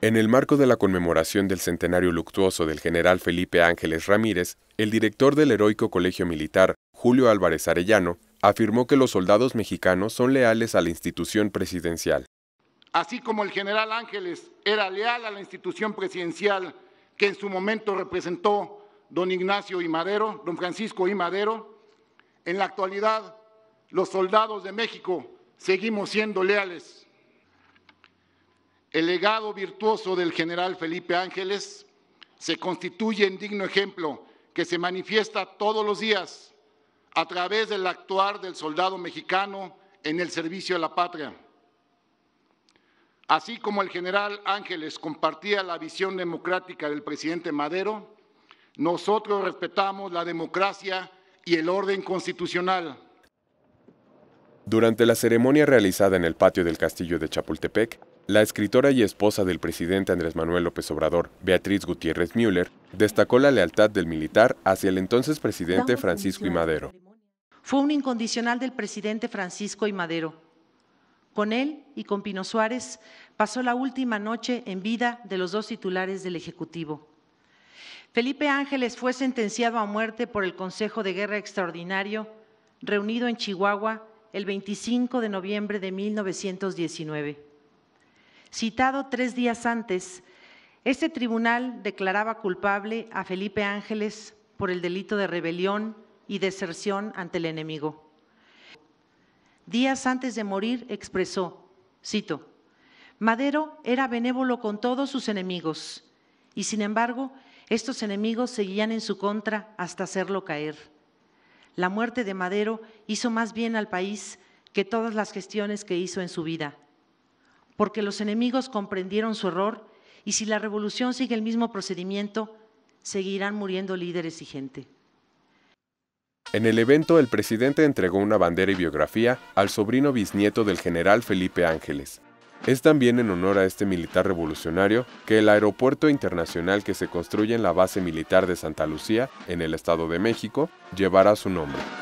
En el marco de la conmemoración del centenario luctuoso del general Felipe Ángeles Ramírez, el director del heroico Colegio Militar, Julio Álvarez Arellano, afirmó que los soldados mexicanos son leales a la institución presidencial. Así como el general Ángeles era leal a la institución presidencial que en su momento representó don Ignacio y Madero, don Francisco y Madero, en la actualidad los soldados de México seguimos siendo leales el legado virtuoso del general Felipe Ángeles se constituye en digno ejemplo que se manifiesta todos los días a través del actuar del soldado mexicano en el servicio a la patria. Así como el general Ángeles compartía la visión democrática del presidente Madero, nosotros respetamos la democracia y el orden constitucional. Durante la ceremonia realizada en el patio del castillo de Chapultepec, la escritora y esposa del presidente Andrés Manuel López Obrador, Beatriz Gutiérrez Müller, destacó la lealtad del militar hacia el entonces presidente Francisco I. Madero. Fue un incondicional del presidente Francisco I. Madero. Con él y con Pino Suárez pasó la última noche en vida de los dos titulares del Ejecutivo. Felipe Ángeles fue sentenciado a muerte por el Consejo de Guerra Extraordinario reunido en Chihuahua el 25 de noviembre de 1919. Citado tres días antes, este tribunal declaraba culpable a Felipe Ángeles por el delito de rebelión y deserción ante el enemigo. Días antes de morir expresó, cito, Madero era benévolo con todos sus enemigos y sin embargo estos enemigos seguían en su contra hasta hacerlo caer la muerte de Madero hizo más bien al país que todas las gestiones que hizo en su vida, porque los enemigos comprendieron su error y si la revolución sigue el mismo procedimiento, seguirán muriendo líderes y gente. En el evento, el presidente entregó una bandera y biografía al sobrino bisnieto del general Felipe Ángeles, es también en honor a este militar revolucionario que el aeropuerto internacional que se construye en la base militar de Santa Lucía, en el Estado de México, llevará su nombre.